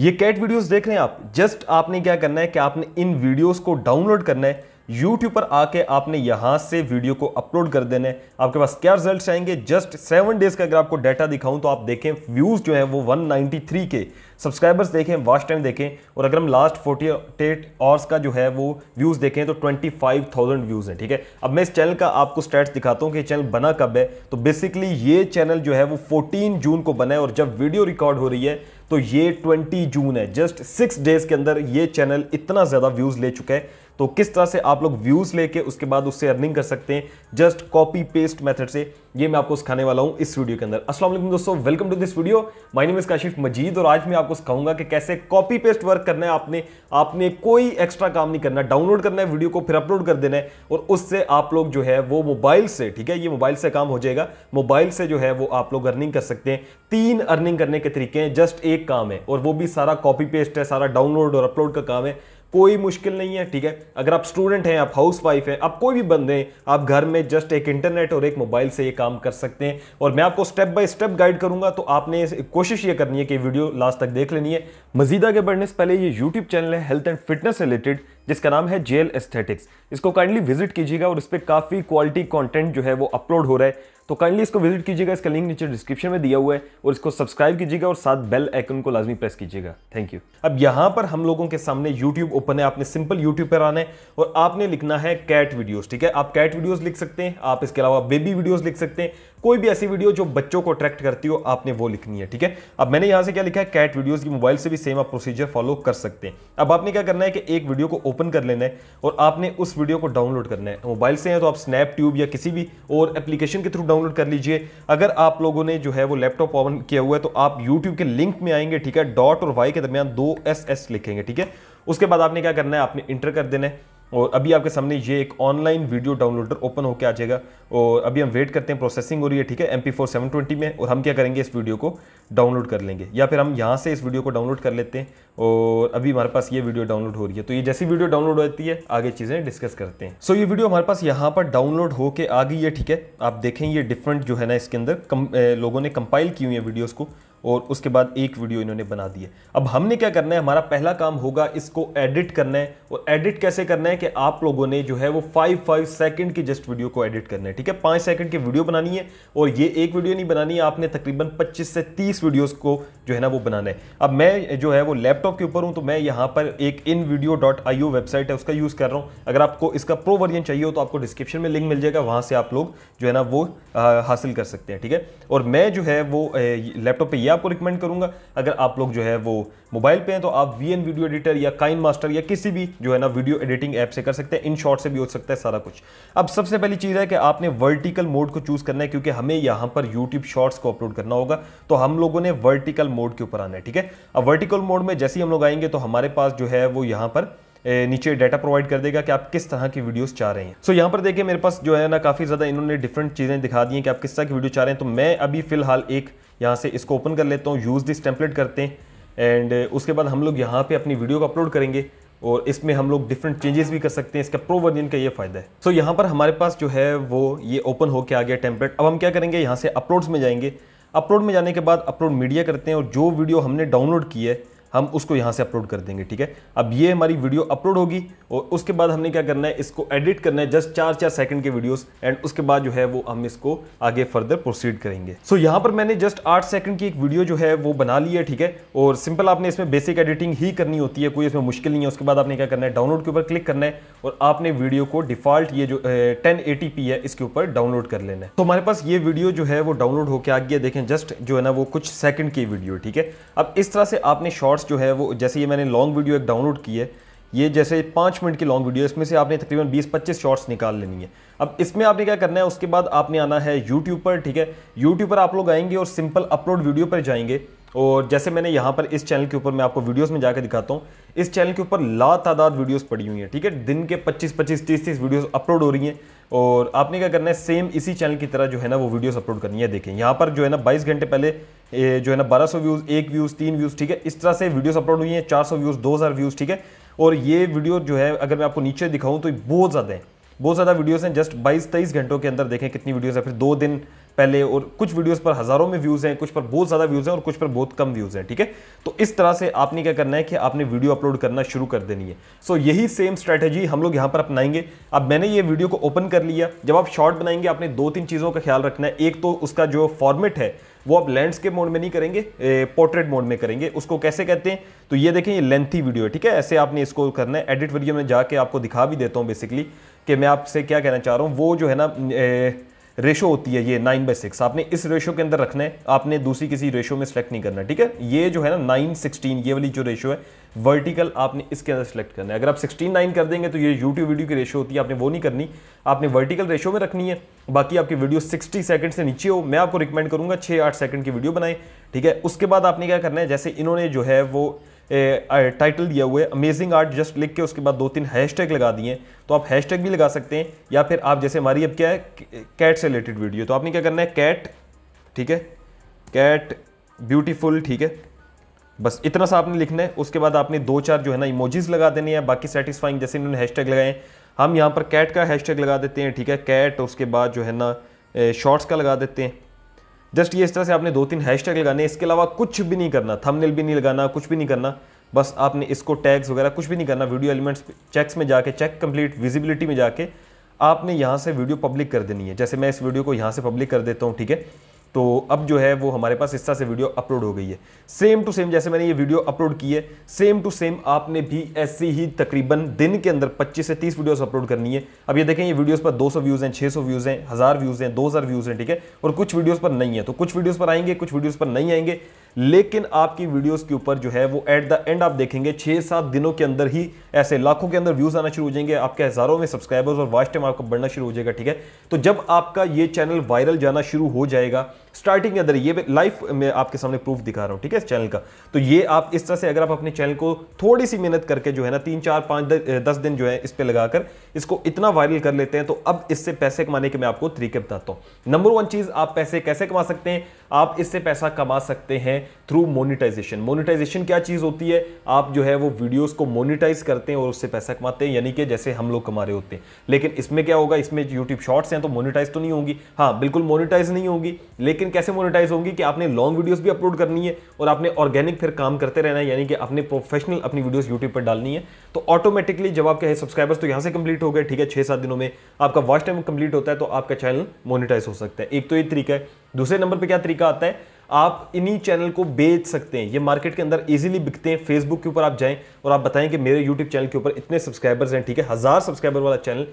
ये cat videos देख रहे हैं आप जस्ट आपने क्या करना है कि आपने इन वीडियोस को डाउनलोड करना है यूट्यूब पर आके आपने यहां से वीडियो को अपलोड कर देना है आपके पास क्या रिजल्ट आएंगे जस्ट सेवन डेज का अगर आपको डाटा दिखाऊं तो आप देखें व्यूज़ जो है वो 193 के सब्सक्राइबर्स देखें वास्ट टाइम देखें और अगर हम लास्ट फोर्टी एट आवर्स का जो है वो व्यूज़ देखें तो 25,000 व्यूज़ हैं ठीक है अब मैं इस चैनल का आपको स्टेट्स दिखाता हूँ कि चैनल बना कब है तो बेसिकली ये चैनल जो है वो फोर्टीन जून को बना है और जब वीडियो रिकॉर्ड हो रही है तो ये 20 जून है जस्ट सिक्स डेज के अंदर ये चैनल इतना ज़्यादा व्यूज़ ले चुका है तो किस तरह से आप लोग व्यूज़ लेके उसके बाद उससे अर्निंग कर सकते हैं जस्ट कॉपी पेस्ट मेथड से ये मैं आपको सिखाने वाला हूँ इस वीडियो के अंदर असल दोस्तों welcome to this video my name is Kashif Majid और आज मैं आपको सिखाऊंगा कि कैसे कॉपी पेस्ट वर्क करना है आपने आपने कोई एक्स्ट्रा काम नहीं करना डाउनलोड करना है वीडियो को फिर अपलोड कर देना है और उससे आप लोग जो है वो मोबाइल से ठीक है ये मोबाइल से काम हो जाएगा मोबाइल से जो है वो आप लोग अर्निंग कर सकते हैं तीन अर्निंग करने के तरीके हैं जस्ट एक काम है और वो भी सारा कॉपी पेस्ट है सारा डाउनलोड और अपलोड का काम है कोई मुश्किल नहीं है ठीक है अगर आप स्टूडेंट हैं आप हाउस वाइफ हैं आप कोई भी बंदे हैं आप घर में जस्ट एक इंटरनेट और एक मोबाइल से ये काम कर सकते हैं और मैं आपको स्टेप बाय स्टेप गाइड करूंगा तो आपने कोशिश ये करनी है कि वीडियो लास्ट तक देख लेनी है मजीद आगे बढ़ने से पहले ये यूट्यूब चैनल है हेल्थ एंड फिटनेस रिलेटेड जिसका नाम है जेल एस्थेटिक्स इसको काइंडली विजिट कीजिएगा और इस पर काफ़ी क्वालिटी कंटेंट जो है वो अपलोड हो रहा है तो काइंडली इसको विजिट कीजिएगा इसका लिंक नीचे डिस्क्रिप्शन में दिया हुआ है और इसको सब्सक्राइब कीजिएगा और साथ बेल आइकन को लाजमी प्रेस कीजिएगा थैंक यू अब यहाँ पर हम लोगों के सामने यूट्यूब ओपन है आपने सिंपल यूट्यूब पर आना है और आपने लिखना है कैट वीडियोज़ ठीक है आप कैट वीडियोज़ लिख सकते हैं आप इसके अलावा बेबी वीडियोज़ लिख सकते हैं कोई भी ऐसी वीडियो जो बच्चों को अट्रैक्ट करती हो आपने वो लिखनी है ठीक है अब मैंने यहाँ से क्या लिखा है कैट वीडियोस की मोबाइल से भी सेम आप प्रोसीजर फॉलो कर सकते हैं अब आपने क्या करना है कि एक वीडियो को ओपन कर लेना है और आपने उस वीडियो को डाउनलोड करना है मोबाइल से है तो आप स्नैप ट्यूब या किसी भी और एप्लीकेशन के थ्रू डाउनलोड कर लीजिए अगर आप लोगों ने जो है वो लैपटॉप ओपन किया हुआ है तो आप यूट्यूब के लिंक में आएंगे ठीक है डॉट और वाई के दरमियान दो एस एस लिखेंगे ठीक है उसके बाद आपने क्या करना है आपने इंटर कर देना है और अभी आपके सामने ये एक ऑनलाइन वीडियो डाउनलोडर ओपन होकर आ जाएगा और अभी हम वेट करते हैं प्रोसेसिंग हो रही है ठीक है M P four seven twenty में और हम क्या करेंगे इस वीडियो को डाउनलोड कर लेंगे या फिर हम यहाँ से इस वीडियो को डाउनलोड कर लेते हैं और अभी हमारे पास ये वीडियो डाउनलोड हो रही है तो ये जैसी वीडियो डाउनलोड होती है आगे चीज़ें डिस्कस करते हैं सो so, ये वीडियो हमारे पास यहाँ पर डाउनलोड होकर आ गई है ठीक है आप देखें ये डिफरेंट जो है ना इसके अंदर लोगों ने कंपाइल की हुई है वीडियोज़ को और उसके बाद एक वीडियो इन्होंने बना दी है अब हमने क्या करना है हमारा पहला काम होगा इसको एडिट करना है और एडिट कैसे करना है कि आप लोगों ने जो है वो फाइव फाइव सेकेंड की जस्ट वीडियो को एडिट करना है ठीक है पाँच सेकेंड की वीडियो बनानी है और ये एक वीडियो नहीं बनानी है आपने तकरीबन पच्चीस से तीस वीडियोज़ को जो है ना वो बनाना है अब मैं जो है वो लैपटॉप के ऊपर हूँ तो मैं यहाँ पर एक in video dot I website है उसका यूज़ कर रहा हूँ अगर आपको इसका प्रो वर्जन चाहिए हो तो आपको डिस्क्रिप्शन में लिंक मिल जाएगा वहाँ से आप लोग जो है ना वो हासिल कर सकते हैं ठीक है और मैं जो है वो लैपटॉप पर यह आपको रिकमेंड करूंगा अगर आप लोग जो है वो मोबाइल पे हैं तो आप वी वीडियो एडिटर या काइन मास्टर या किसी भी जो है ना वीडियो एडिटिंग ऐप से कर सकते हैं इन शॉर्ट से भी हो सकता है सारा कुछ अब सबसे पहली चीज़ है कि आपने वर्टिकल मोड को चूज़ करना है क्योंकि हमें यहाँ पर यूट्यूब शॉर्ट्स को अपलोड करना होगा तो हम लोगों ने वर्टिकल मोड के ऊपर आना है ठीक है अब वर्टिकल मोड में जैसे ही हम लोग आएंगे तो हमारे पास जो है वो यहाँ पर नीचे डाटा प्रोवाइड कर देगा कि आप किस तरह की वीडियोस चाह रहे हैं सो so, यहाँ पर देखिए मेरे पास जो है ना काफ़ी ज़्यादा इन्होंने डिफरेंट चीज़ें दिखा दी हैं कि आप किस तरह की वीडियो चाह रहे हैं तो मैं अभी फ़िलहाल एक यहाँ से इसको ओपन कर लेता हूँ यूज़ दिस टेम्पलेट करते हैं एंड उसके बाद हम लोग यहाँ पर अपनी वीडियो को अपलोड करेंगे और इसमें हम लोग डिफरेंट चेंजेस भी कर सकते हैं इसका प्रो वर्जन का ये फ़ायदा है सो so, यहाँ पर हमारे पास जो है वो ये ओपन के आ गया टेम्पलेट अब हम क्या करेंगे यहाँ से अपलोड्स में जाएंगे अपलोड में जाने के बाद अपलोड मीडिया करते हैं और जो वीडियो हमने डाउनलोड की है हम उसको यहाँ से अपलोड कर देंगे ठीक है अब ये हमारी वीडियो अपलोड होगी और उसके बाद हमने क्या करना है इसको एडिट करना है जस्ट चार चार सेकंड के वीडियोस एंड उसके बाद जो है वो हम इसको आगे फर्दर प्रोसीड करेंगे सो so, यहाँ पर मैंने जस्ट आठ सेकंड की एक वीडियो जो है वो बना ली है ठीक है और सिंपल आपने इसमें बेसिक एडिटिंग ही करनी होती है कोई इसमें मुश्किल नहीं है उसके बाद आपने क्या करना है डाउनलोड के ऊपर क्लिक करना है और आपने वीडियो को डिफॉल्ट ये जो टेन है इसके ऊपर डाउनलोड कर लेना है तो हमारे पास ये वीडियो जो है वो डाउनलोड होकर आ गया देखें जस्ट जो है ना वो कुछ सेकंड की वीडियो ठीक है अब इस तरह से आपने शॉर्ट्स पास जो है वो जैसे ये मैंने लॉन्ग वीडियो एक डाउनलोड की है ये जैसे पाँच मिनट की लॉन्ग वीडियो इसमें से आपने तकरीबन 20-25 शॉर्ट्स निकाल लेनी है अब इसमें आपने क्या करना है उसके बाद आपने आना है यूट्यूब पर ठीक है यूट्यूब पर आप लोग आएंगे और सिंपल अपलोड वीडियो पर जाएंगे और जैसे मैंने यहाँ पर इस चैनल के ऊपर मैं आपको वीडियोस में जाकर दिखाता हूँ इस चैनल के ऊपर ला तादाद वीडियोस पड़ी हुई हैं ठीक है दिन के 25 25 30 30 वीडियोस अपलोड हो रही हैं और आपने क्या करना है सेम इसी चैनल की तरह जो है ना वो वीडियोस अपलोड करनी है देखें यहाँ पर जो है ना बाईस घंटे पहले जो है ना सौ व्यूज़ एक व्यूज़ तीन व्यूज़ ठीक है इस तरह से वीडियोस अपलोड हुई हैं सौ व्यूज़ दो हजार व्यूज़ ठीक है और ये वीडियो जो है अगर मैं आपको नीचे दिखाऊं तो बहुत ज़्यादा है बहुत ज़्यादा वीडियोस हैं जस्ट बाईस तेईस घंटों के अंदर देखें कितनी वीडियोस है फिर दो दिन पहले और कुछ वीडियोस पर हज़ारों में व्यूज़ हैं कुछ पर बहुत ज़्यादा व्यूज़ हैं और कुछ पर बहुत कम व्यूज़ हैं ठीक है तो इस तरह से आपने क्या करना है कि आपने वीडियो अपलोड करना शुरू कर देनी है सो so, यही सेम स्ट्रैटेजी हम लोग यहाँ पर अपनाएंगे अब मैंने ये वीडियो को ओपन कर लिया जब आप शॉर्ट बनाएंगे आपने दो तीन चीज़ों का ख्याल रखना है एक तो उसका जो फॉर्मेट है वो आप लैंडस्केप मोड में नहीं करेंगे पोर्ट्रेट मोड में करेंगे उसको कैसे कहते हैं तो ये देखें ये लेंथी वीडियो है ठीक है ऐसे आपने इसको करना है एडिट वीडियो में जाके आपको दिखा भी देता हूँ बेसिकली कि मैं आपसे क्या कहना चाह रहा हूँ वो जो है ना रेशो होती है ये नाइन बाई सिक्स आपने इस रेशो के अंदर रखना है आपने दूसरी किसी रेशो में सेलेक्ट नहीं करना ठीक है ये जो है ना नाइन सिक्सटीन ये वाली जो रेशो है वर्टिकल आपने इसके अंदर सेलेक्ट करना है अगर आप सिक्सटीन नाइन कर देंगे तो ये यूट्यूब वीडियो की रेशो होती है आपने वो नहीं करनी आपने वर्टिकल रेशो में रखनी है बाकी आपकी वीडियो सिक्सटी सेकंड से नीचे हो मैं आपको रिकमेंड करूंगा छः आठ सेकंड की वीडियो बनाएं ठीक है उसके बाद आपने क्या करना है जैसे इन्होंने जो है वो टाइटल दिया हुआ है अमेजिंग आर्ट जस्ट लिख के उसके बाद दो तीन हैशटैग लगा दिए तो आप हैशटैग भी लगा सकते हैं या फिर आप जैसे हमारी अब क्या है कैट से रिलेटेड वीडियो तो आपने क्या करना है कैट ठीक है कैट ब्यूटीफुल ठीक है बस इतना सा आपने लिखना है उसके बाद आपने दो चार जो है ना इमोजीज लगा देने हैं बाकी सेटिस्फाइंग जैसे इन्होंने हैशटैग लगाए हम यहाँ पर कैट का हैशटैग लगा देते हैं ठीक है कैट उसके बाद जो है ना शॉर्ट्स का लगा देते हैं जस्ट ये इस तरह से आपने दो तीन हैशटैग लगाने इसके अलावा कुछ भी नहीं करना थंबनेल भी नहीं लगाना कुछ भी नहीं करना बस आपने इसको टैग्स वगैरह कुछ भी नहीं करना वीडियो एलिमेंट्स चेक्स में जाके चेक कंप्लीट विजिबिलिटी में जाके आपने यहाँ से वीडियो पब्लिक कर देनी है जैसे मैं इस वीडियो को यहाँ से पब्लिक कर देता हूँ ठीक है तो अब जो है वो हमारे पास हिस्सा से वीडियो अपलोड हो गई है सेम टू सेम जैसे मैंने ये वीडियो अपलोड की है सेम टू सेम आपने भी ऐसी ही तकरीबन दिन के अंदर 25 से 30 वीडियोस अपलोड करनी है अब ये देखें ये वीडियोस पर 200 व्यूज़ हैं 600 व्यूज़ हैं हज़ार व्यूज़ हैं 2000 व्यूज़ हैं ठीक है और कुछ वीडियोज़ पर नहीं है तो कुछ वीडियोज़ पर आएंगे कुछ वीडियोज़ पर नहीं आएंगे लेकिन आपकी वीडियोस के ऊपर जो है वो एट द एंड आप देखेंगे छः सात दिनों के अंदर ही ऐसे लाखों के अंदर व्यूज़ आना शुरू हो जाएंगे आपके हज़ारों में सब्सक्राइबर्स और वाच टाइम आपका बढ़ना शुरू हो जाएगा ठीक है तो जब आपका ये चैनल वायरल जाना शुरू हो जाएगा स्टार्टिंग के अंदर ये लाइफ में आपके सामने प्रूफ दिखा रहा हूँ ठीक है इस चैनल का तो ये आप इस तरह से अगर आप अपने चैनल को थोड़ी सी मेहनत करके जो है ना तीन चार पाँच दस दिन जो है इस पर लगाकर इसको इतना वायरल कर लेते हैं तो अब इससे पैसे कमाने के मैं आपको तरीके बताता हूँ नंबर वन चीज़ आप पैसे कैसे कमा सकते हैं आप इससे पैसा कमा सकते हैं थ्रू मोनिटाइजेशन मोनिटाइजेशन क्या चीज़ होती है आप जो है वो वीडियोस को मोनिटाइज करते हैं और उससे पैसा कमाते हैं यानी कि जैसे हम लोग कमा रहे होते हैं लेकिन इसमें क्या होगा इसमें यूट्यूब शॉर्ट्स हैं तो मोनिटाइज तो नहीं होगी हाँ बिल्कुल मोनिटाइज नहीं होगी लेकिन लेकिन कैसे मोनेटाइज होंगी कि आपने लॉन्ग वीडियोस भी अपलोड करनी है और आपने ऑर्गेनिक फिर काम करते रहना है यानी कि आपने प्रोफेशनल अपनी वीडियोस यूट्यूब पर डालनी है तो ऑटोमेटिकली जब आपके सब्सक्राइबर्स तो यहाँ से कंप्लीट हो गए ठीक है छः सात दिनों में आपका वॉच टाइम कंप्लीट होता है तो आपका चैनल मोनिटाइज हो सकता है एक तो ये तरीका है दूसरे नंबर पर क्या तरीका आता है आप इन्हीं चैनल को बेच सकते हैं ये मार्केट के अंदर इजीली बिकते हैं फेसबुक के ऊपर आप जाएं और आप बताएं कि मेरे यूट्यूब चैनल के ऊपर इतने सब्सक्राइबर्स हैं ठीक है हज़ार सब्सक्राइबर वाला चैनल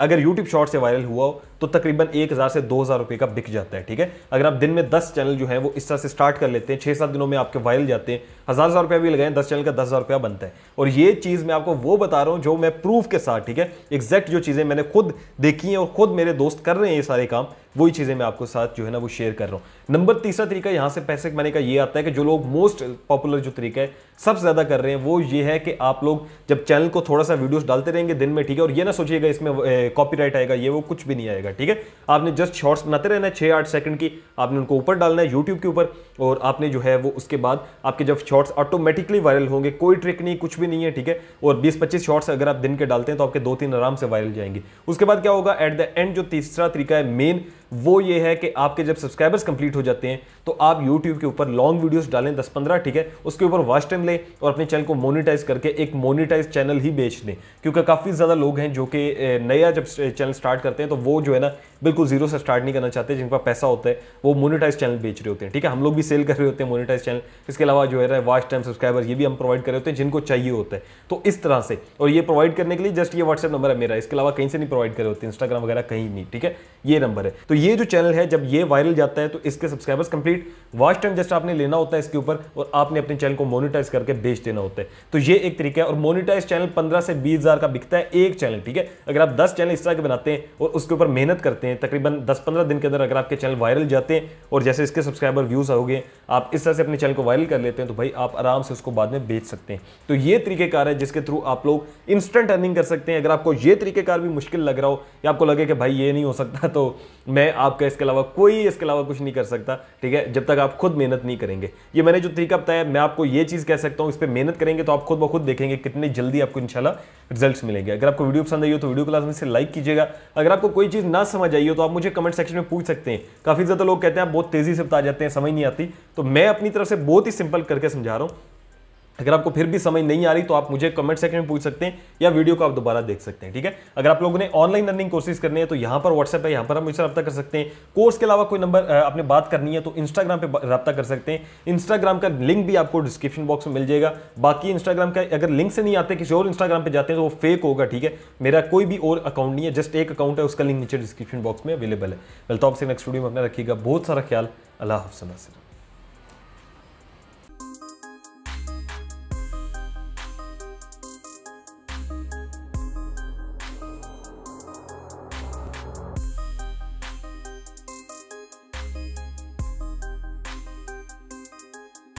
अगर यूट्यूब शॉर्ट से वायरल हुआ हो तो तकरीबन एक हज़ार से दो हज़ार रुपये का बिक जाता है ठीक है अगर आप दिन में दस चैनल जो है वो इस तरह से स्टार्ट कर लेते हैं छः सात दिनों में आपके वायरल जाते हैं हज़ार हज़ार रुपया भी लगाए दस चैनल का दस हज़ार रुपया बनता है और ये चीज़ मैं आपको वो बता रहा हूं जो मैं प्रूफ के साथ ठीक है एग्जैक्ट जो चीज़ें मैंने खुद देखी हैं और खुद मेरे दोस्त कर रहे हैं ये सारे काम वही चीज़ें मैं आपको साथ जो है ना वो शेयर कर रहा हूँ नंबर तीसरा तरीका यहां से पैसे कमाने का ये आता है कि जो लोग मोस्ट पॉपुलर जो तरीका है सबसे ज़्यादा कर रहे हैं वो ये है कि आप लोग जब चैनल को थोड़ा सा वीडियोस डालते रहेंगे दिन में ठीक है और ये ना सोचिएगा इसमें कॉपीराइट आएगा ये वो कुछ भी नहीं आएगा ठीक है आपने जस्ट शॉर्ट्स बनाते रहना है छह आठ सेकंड की आपने उनको ऊपर डालना है यूट्यूब के ऊपर और आपने जो है वो उसके बाद आपके जब शॉर्ट शॉर्ट्स ऑटोमेटिकली वायरल होंगे कोई ट्रिक नहीं कुछ भी नहीं है ठीक है और 20-25 शॉर्ट्स अगर आप दिन के डालते हैं तो आपके दो तीन आराम से वायरल जाएंगे उसके बाद क्या होगा एट द एंड जो तीसरा तरीका है मेन वो ये है कि आपके जब सब्सक्राइबर्स कंप्लीट हो जाते हैं तो आप यूट्यूब के ऊपर लॉन्ग वीडियोस डालें दस पंद्रह ठीक है उसके ऊपर वॉच टाइम लें और अपने चैनल को मोनिटाइज करके एक मोनिटाइज चैनल ही बेच दें क्योंकि काफ़ी ज़्यादा लोग हैं जो कि नया जब चैनल स्टार्ट करते हैं तो वो जो है ना बिल्कुल जीरो से स्टार्ट नहीं करना चाहते जिनका पैसा होता है वो मोनिटाइज चैनल बेच रहे होते हैं ठीक है हम लोग भी सेल कर रहे होते हैं मोनिटाइज चैनल इसके अलावा जो है वॉच टाइम सब्सक्राइबर ये भी हम प्रोवाइड कर रहे होते हैं जिनको चाहिए होता है तो इस तरह से और ये प्रोवाइड करने के लिए जस्ट ये व्हाट्सएप नंबर है मेरा इसके अलावा कहीं से नहीं प्रोवाइड कर रहे होते इंस्टाग्राम वगैरह कहीं नहीं ठीक है ये नंबर है तो ये जो चैनल है जब ये वायरल जाता है तो इसके subscribers complete watch time just आपने लेना होता है इसके ऊपर और आपने अपने चैनल को मोनिटाइज करके बेच देना होता है तो ये एक तरीका है और मोनिटाइज चैनल पंद्रह से बीस का बिकता है एक चैनल ठीक है अगर आप दस चैनल इस तरह के बनाते हैं और उसके ऊपर मेहनत करते हैं तकरीबन दस पंद्रह दिन के अंदर अगर आपके चैनल वायरल जाते हैं और जैसे इसके सब्सक्राइबर व्यूज़ हो गए आप इस तरह से अपने चैनल को वायरल कर लेते हैं तो भाई आप आराम से उसको बाद में बेच सकते हैं तो ये तरीकेकार है जिसके थ्रू आप लोग इंस्टेंट अर्निंग कर सकते हैं अगर आपको ये तरीकेकार भी मुश्किल लग रहा हो या आपको लगे कि भाई ये नहीं हो सकता तो मैं आपका इसके अलावा कोई इसके अलावा कुछ नहीं कर सकता ठीक है जब तक आप खुद मेहनत नहीं करेंगे ये मैंने जो तरीका बताया मैं आपको ये चीज़ कह सकता हूँ इस पर मेहनत करेंगे तो आप खुद ब खुद देखेंगे कितनी जल्दी आपको इनशाला रिजल्ट्स मिलेंगे अगर आपको वीडियो पसंद आई हो तो वीडियो क्लास में से लाइक कीजिएगा अगर आपको कोई चीज़ ना समझ आई हो तो आप मुझे कमेंट सेक्शन में पूछ सकते हैं काफ़ी ज़्यादा लोग कहते हैं आप बहुत तेज़ी से बता जाते हैं समझ नहीं आती तो मैं अपनी तरफ से बहुत ही सिंपल करके समझा रहा हूँ अगर आपको फिर भी समझ नहीं आ रही तो आप मुझे कमेंट सेक्शन में पूछ सकते हैं या वीडियो को आप दोबारा देख सकते हैं ठीक है अगर आप लोगों ने ऑनलाइन लर्निंग कोर्सेज करने हैं तो यहाँ पर व्हाट्सएप है यहाँ पर आप मुझसे रब्ता कर सकते हैं कोर्स के अलावा कोई नंबर आपने बात करनी है तो इंस्टाग्राम पर रब्ता कर सकते हैं इंस्टाग्राम का लिंक भी आपको डिस्क्रिप्शन बॉक्स में मिल जाएगा बाकी इंस्टाग्राम का अगर लिंक से नहीं आते किसी और इंस्टाग्राम पर जाते हैं तो वो फेक होगा ठीक है मेरा कोई भी और अकाउंट नहीं है जस्ट एक अकाउंट है उसका लिंक नीचे डिस्क्रिप्शन बॉक्स में अवेलेबल है वेल तो आपसे नेक्स्ट वीडियो में अपना रखिएगा बहुत सारा ख्याल अल्लाह हाफ